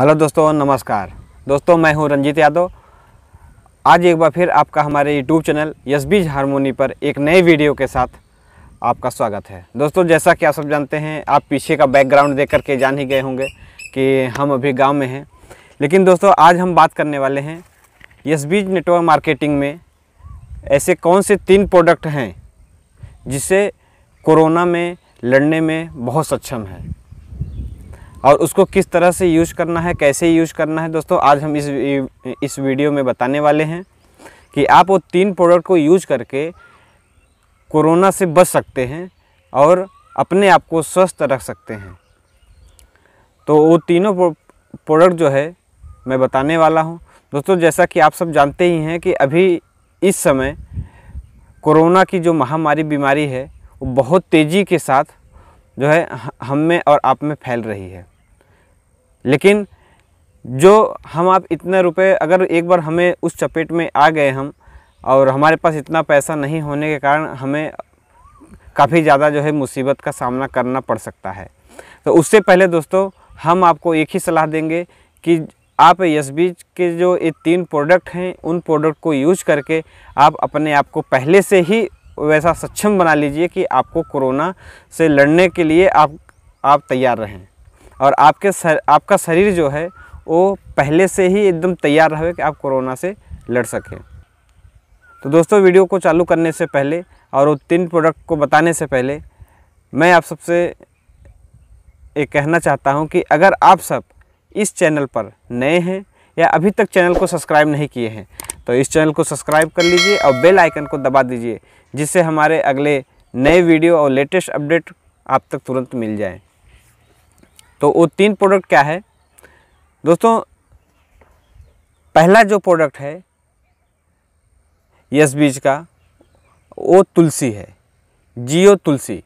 hello दोस्तों नमस्कार दोस्तों मैं हूं रंजीत यादव आज एक बार फिर आपका हमारे YouTube channel Yashbeej Harmony पर एक नए वीडियो के साथ आपका स्वागत है दोस्तों जैसा कि आप सब जानते हैं आप पीछे का बैकग्राउंड देख करके जान ही गए होंगे कि हम अभी गाँव में हैं लेकिन दोस्तों आज हम बात करने वाले हैं यस बीज नेटवर्क मार्केटिंग में ऐसे कौन से तीन प्रोडक्ट हैं जिसे कोरोना में लड़ने में बहुत सक्षम है और उसको किस तरह से यूज करना है कैसे यूज करना है दोस्तों आज हम इस इस वीडियो में बताने वाले हैं कि आप वो तीन प्रोडक्ट को यूज करके कोरोना से बच सकते हैं और अपने आप को स्वस्थ रख सकते हैं तो वो तीनों प्रोडक्ट जो है मैं बताने वाला हूँ दोस्तों जैसा कि आप सब जानते ही हैं कि अभी इस समय कोरोना की जो महामारी बीमारी है वो बहुत तेज़ी के साथ जो है हम में और आप में फैल रही है लेकिन जो हम आप इतने रुपए अगर एक बार हमें उस चपेट में आ गए हम और हमारे पास इतना पैसा नहीं होने के कारण हमें काफ़ी ज़्यादा जो है मुसीबत का सामना करना पड़ सकता है तो उससे पहले दोस्तों हम आपको एक ही सलाह देंगे कि आप एस के जो ये तीन प्रोडक्ट हैं उन प्रोडक्ट को यूज करके आप अपने आप को पहले से ही वैसा सक्षम बना लीजिए कि आपको कोरोना से लड़ने के लिए आप आप तैयार रहें और आपके सर, आपका शरीर जो है वो पहले से ही एकदम तैयार रहे कि आप कोरोना से लड़ सकें तो दोस्तों वीडियो को चालू करने से पहले और वो तीन प्रोडक्ट को बताने से पहले मैं आप सबसे ये कहना चाहता हूँ कि अगर आप सब इस चैनल पर नए हैं या अभी तक चैनल को सब्सक्राइब नहीं किए हैं तो इस चैनल को सब्सक्राइब कर लीजिए और बेल आइकन को दबा दीजिए जिससे हमारे अगले नए वीडियो और लेटेस्ट अपडेट आप तक तुरंत मिल जाए तो वो तीन प्रोडक्ट क्या है दोस्तों पहला जो प्रोडक्ट है यस बीज का वो तुलसी है जियो तुलसी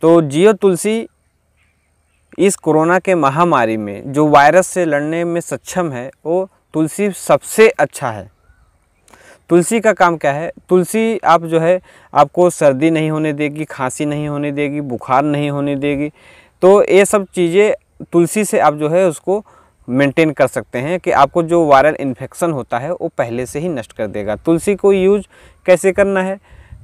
तो जियो तुलसी इस कोरोना के महामारी में जो वायरस से लड़ने में सक्षम है वो तुलसी सबसे अच्छा है तुलसी का काम क्या है तुलसी आप जो है आपको सर्दी नहीं होने देगी खांसी नहीं होने देगी बुखार नहीं होने देगी तो ये सब चीज़ें तुलसी से आप जो है उसको मेंटेन कर सकते हैं कि आपको जो वायरल इन्फेक्शन होता है वो पहले से ही नष्ट कर देगा तुलसी को यूज कैसे करना है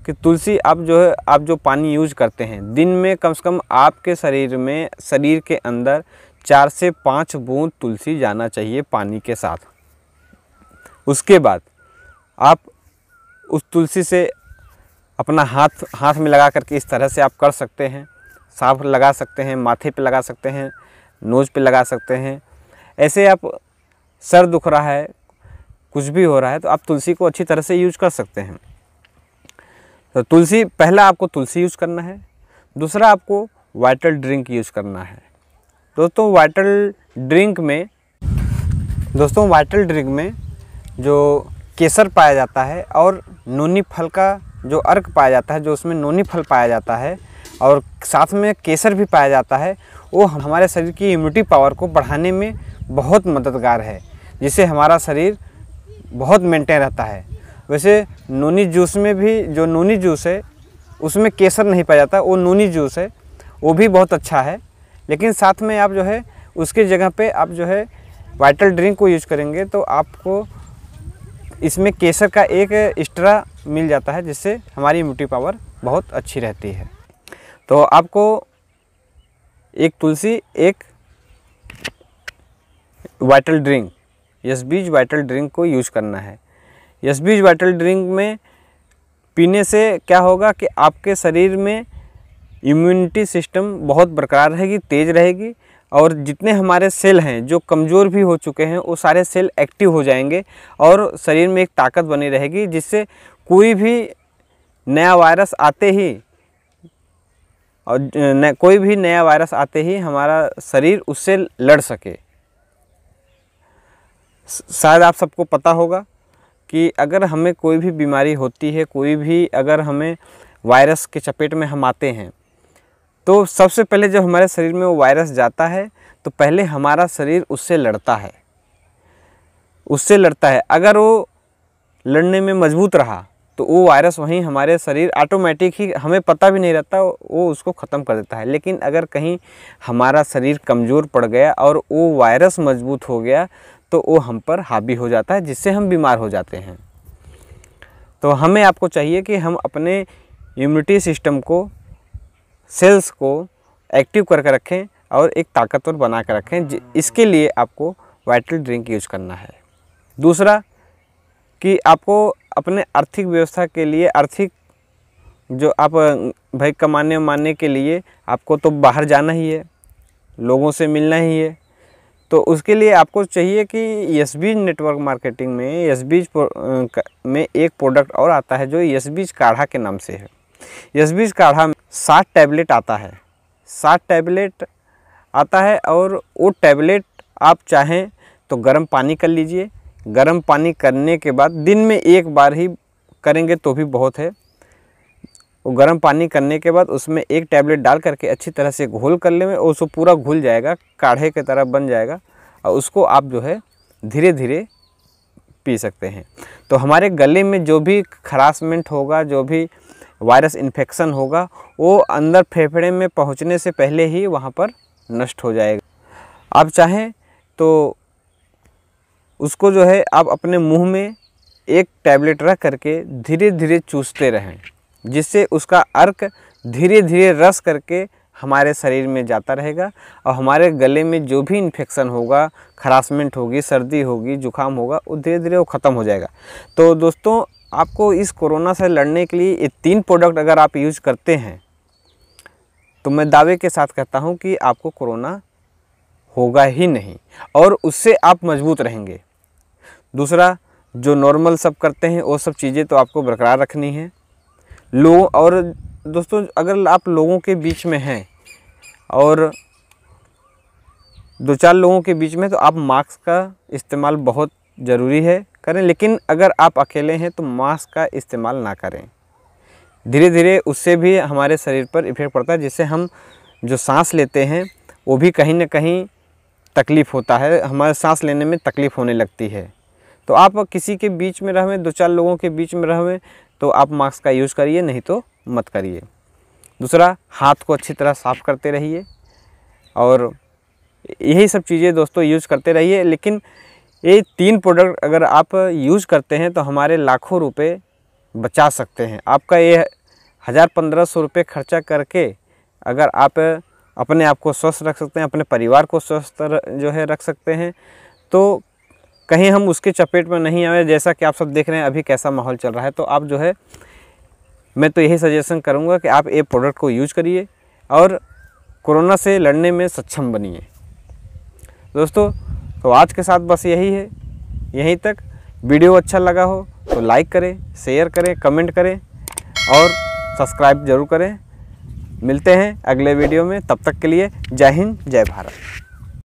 कि तुलसी आप जो है आप जो पानी यूज करते हैं दिन में कम से कम आपके शरीर में शरीर के अंदर चार से पाँच बूंद तुलसी जाना चाहिए पानी के साथ उसके बाद आप उस तुलसी से अपना हाथ हाथ में लगा करके इस तरह से आप कर सकते हैं साफ लगा सकते हैं माथे पे लगा सकते हैं नोज पे लगा सकते हैं ऐसे आप सर दुख रहा है कुछ भी हो रहा है तो आप तुलसी को अच्छी तरह से यूज कर सकते हैं तो तुलसी पहला आपको तुलसी यूज़ करना है दूसरा आपको वाइटल ड्रिंक यूज़ करना है दोस्तों वाइटल ड्रिंक में दोस्तों वाइटल ड्रिंक में जो केसर पाया जाता है और नोनी फल का जो अर्क पाया जाता है जो उसमें नोनी फल पाया जाता है और साथ में केसर भी पाया जाता है वो हमारे शरीर की इम्यूनिटी पावर को बढ़ाने में बहुत मददगार है जिससे हमारा शरीर बहुत मेंटेन रहता है वैसे नूनी जूस में भी जो नूनी जूस है उसमें केसर नहीं पाया जाता वो नूनी जूस है वो भी बहुत अच्छा है लेकिन साथ में आप जो है उसके जगह पे आप जो है वाइटल ड्रिंक को यूज करेंगे तो आपको इसमें केसर का एक एक्स्ट्रा मिल जाता है जिससे हमारी इम्यूनिटी पावर बहुत अच्छी रहती है तो आपको एक तुलसी एक vital drink Yashbeej vital drink को यूज करना है यशबीज वाइटल ड्रिंक में पीने से क्या होगा कि आपके शरीर में इम्यूनिटी सिस्टम बहुत बरकरार रहेगी तेज़ रहेगी और जितने हमारे सेल हैं जो कमज़ोर भी हो चुके हैं वो सारे सेल एक्टिव हो जाएंगे और शरीर में एक ताकत बनी रहेगी जिससे कोई भी नया वायरस आते ही और न, कोई भी नया वायरस आते ही हमारा शरीर उससे लड़ सके शायद आप सबको पता होगा कि अगर हमें कोई भी बीमारी होती है कोई भी अगर हमें वायरस के चपेट में हम आते हैं तो सबसे पहले जब हमारे शरीर में वो वायरस जाता है तो पहले हमारा शरीर उससे लड़ता है उससे लड़ता है अगर वो लड़ने में मजबूत रहा तो वो वायरस वहीं हमारे शरीर ऑटोमेटिक ही हमें पता भी नहीं रहता वो उसको ख़त्म कर देता है लेकिन अगर कहीं हमारा शरीर कमज़ोर पड़ गया और वो वायरस मजबूत हो गया तो वो हम पर हावी हो जाता है जिससे हम बीमार हो जाते हैं तो हमें आपको चाहिए कि हम अपने इम्यूनिटी सिस्टम को सेल्स को एक्टिव करके रखें और एक ताकतवर बना कर रखें इसके लिए आपको वाइटल ड्रिंक यूज करना है दूसरा कि आपको अपने आर्थिक व्यवस्था के लिए आर्थिक जो आप भाई कमाने वमाने के लिए आपको तो बाहर जाना ही है लोगों से मिलना ही है तो उसके लिए आपको चाहिए कि यस बीज नेटवर्क मार्केटिंग में यस बीज में एक प्रोडक्ट और आता है जो यस बीज काढ़ा के नाम से है यशबीज काढ़ा में सात टैबलेट आता है सात टैबलेट आता है और वो टैबलेट आप चाहें तो गर्म पानी कर लीजिए गर्म पानी करने के बाद दिन में एक बार ही करेंगे तो भी बहुत है वो गर्म पानी करने के बाद उसमें एक टैबलेट डाल करके अच्छी तरह से घोल कर लेंगे और उसको पूरा घुल जाएगा काढ़े की तरह बन जाएगा और उसको आप जो है धीरे धीरे पी सकते हैं तो हमारे गले में जो भी खरासमेंट होगा जो भी वायरस इन्फेक्शन होगा वो अंदर फेफड़े में पहुंचने से पहले ही वहाँ पर नष्ट हो जाएगा आप चाहें तो उसको जो है आप अपने मुंह में एक टैबलेट रख करके धीरे धीरे चूसते रहें जिससे उसका अर्क धीरे धीरे रस करके हमारे शरीर में जाता रहेगा और हमारे गले में जो भी इन्फेक्शन होगा खरासमेंट होगी सर्दी होगी जुकाम होगा वो धीरे धीरे वो ख़त्म हो जाएगा तो दोस्तों आपको इस कोरोना से लड़ने के लिए ये तीन प्रोडक्ट अगर आप यूज करते हैं तो मैं दावे के साथ कहता हूँ कि आपको कोरोना होगा ही नहीं और उससे आप मजबूत रहेंगे दूसरा जो नॉर्मल सब करते हैं वो सब चीज़ें तो आपको बरकरार रखनी है लोग और दोस्तों अगर आप लोगों के बीच में हैं और दो चार लोगों के बीच में तो आप मास्क का इस्तेमाल बहुत ज़रूरी है करें लेकिन अगर आप अकेले हैं तो मास्क का इस्तेमाल ना करें धीरे धीरे उससे भी हमारे शरीर पर इफ़ेक्ट पड़ता है जिससे हम जो सांस लेते हैं वो भी कहीं ना कहीं तकलीफ़ होता है हमारे सांस लेने में तकलीफ़ होने लगती है तो आप किसी के बीच में रहें दो चार लोगों के बीच में रहें तो आप मास्क का यूज़ करिए नहीं तो मत करिए दूसरा हाथ को अच्छी तरह साफ़ करते रहिए और यही सब चीज़ें दोस्तों यूज़ करते रहिए लेकिन ये तीन प्रोडक्ट अगर आप यूज़ करते हैं तो हमारे लाखों रुपए बचा सकते हैं आपका ये हज़ार पंद्रह सौ रुपये खर्चा करके अगर आप अपने आप को स्वस्थ रख सकते हैं अपने परिवार को स्वस्थ जो है रख सकते हैं तो कहीं हम उसके चपेट में नहीं आए जैसा कि आप सब देख रहे हैं अभी कैसा माहौल चल रहा है तो आप जो है मैं तो यही सजेशन करूँगा कि आप ये प्रोडक्ट को यूज करिए और कोरोना से लड़ने में सक्षम बनिए दोस्तों तो आज के साथ बस यही है यहीं तक वीडियो अच्छा लगा हो तो लाइक करें शेयर करें कमेंट करें और सब्सक्राइब जरूर करें मिलते हैं अगले वीडियो में तब तक के लिए जय हिंद जय भारत